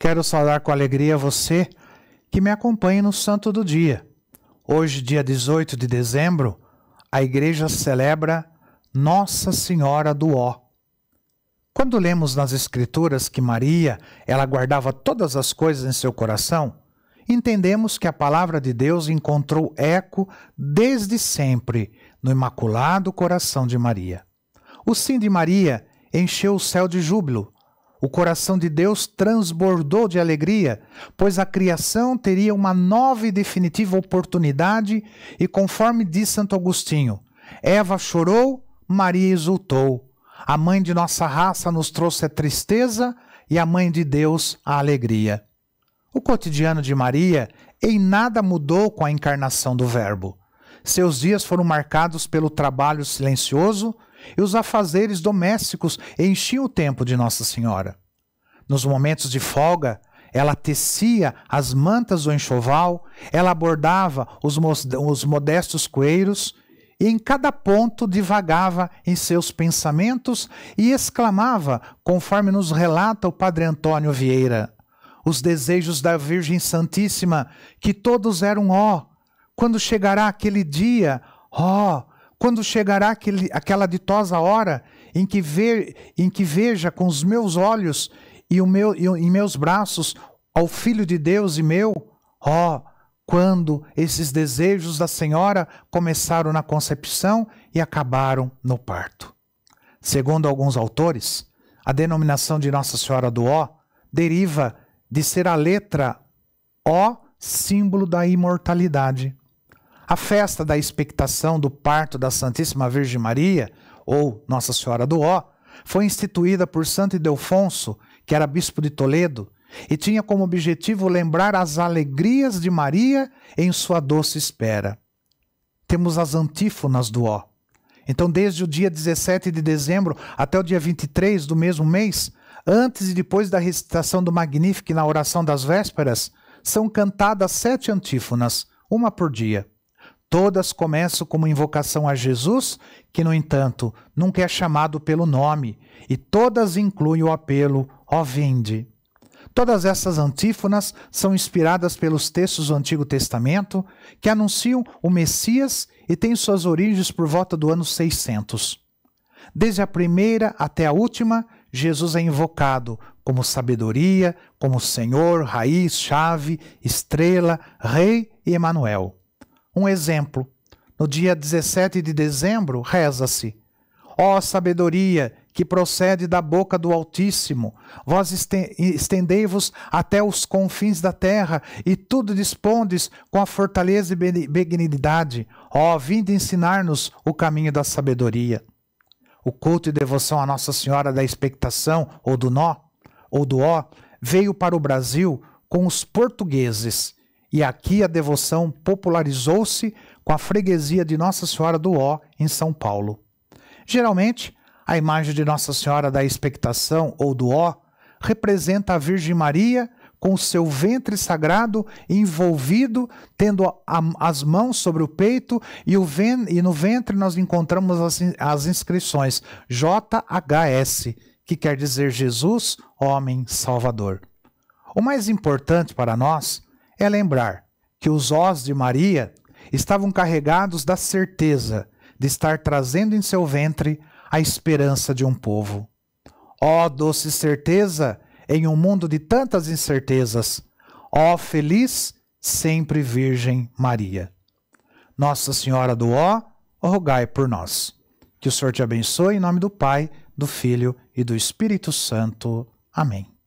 Quero saudar com alegria você que me acompanha no Santo do Dia. Hoje, dia 18 de dezembro, a igreja celebra Nossa Senhora do Ó. Quando lemos nas escrituras que Maria, ela guardava todas as coisas em seu coração, entendemos que a palavra de Deus encontrou eco desde sempre no imaculado coração de Maria. O sim de Maria encheu o céu de júbilo o coração de Deus transbordou de alegria, pois a criação teria uma nova e definitiva oportunidade, e conforme diz Santo Agostinho, Eva chorou, Maria exultou. A mãe de nossa raça nos trouxe a tristeza e a mãe de Deus a alegria. O cotidiano de Maria em nada mudou com a encarnação do Verbo. Seus dias foram marcados pelo trabalho silencioso, e os afazeres domésticos enchiam o tempo de Nossa Senhora. Nos momentos de folga, ela tecia as mantas do enxoval, ela abordava os, os modestos coeiros e em cada ponto divagava em seus pensamentos e exclamava, conforme nos relata o Padre Antônio Vieira, os desejos da Virgem Santíssima, que todos eram ó, oh, quando chegará aquele dia, ó, oh, quando chegará aquele, aquela ditosa hora em que, ve, em que veja com os meus olhos e, o meu, e, em meus braços ao Filho de Deus e meu? Ó, oh, quando esses desejos da Senhora começaram na concepção e acabaram no parto. Segundo alguns autores, a denominação de Nossa Senhora do Ó deriva de ser a letra O símbolo da imortalidade. A festa da expectação do parto da Santíssima Virgem Maria, ou Nossa Senhora do Ó, foi instituída por Santo Ildefonso, que era bispo de Toledo, e tinha como objetivo lembrar as alegrias de Maria em sua doce espera. Temos as antífonas do Ó. Então, desde o dia 17 de dezembro até o dia 23 do mesmo mês, antes e depois da recitação do Magnífico na oração das vésperas, são cantadas sete antífonas, uma por dia. Todas começam como invocação a Jesus, que, no entanto, nunca é chamado pelo nome, e todas incluem o apelo: Ó, vinde. Todas essas antífonas são inspiradas pelos textos do Antigo Testamento que anunciam o Messias e têm suas origens por volta do ano 600. Desde a primeira até a última, Jesus é invocado como sabedoria, como Senhor, raiz, chave, estrela, rei e Emanuel. Um exemplo. No dia 17 de dezembro, reza-se: Ó sabedoria que procede da boca do Altíssimo, vós estendei-vos até os confins da terra e tudo dispondes com a fortaleza e benignidade. Ó, vinde ensinar-nos o caminho da sabedoria. O culto e devoção à Nossa Senhora da Expectação, ou do Nó, ou do Ó, veio para o Brasil com os portugueses e aqui a devoção popularizou-se com a freguesia de Nossa Senhora do Ó, em São Paulo. Geralmente, a imagem de Nossa Senhora da Expectação ou do Ó representa a Virgem Maria com seu ventre sagrado envolvido, tendo a, as mãos sobre o peito, e, o ven, e no ventre nós encontramos as, as inscrições JHS, que quer dizer Jesus, Homem Salvador. O mais importante para nós é lembrar que os ós de Maria estavam carregados da certeza de estar trazendo em seu ventre a esperança de um povo. Ó oh, doce certeza em um mundo de tantas incertezas! Ó oh, feliz sempre Virgem Maria! Nossa Senhora do Ó, rogai por nós. Que o Senhor te abençoe em nome do Pai, do Filho e do Espírito Santo. Amém.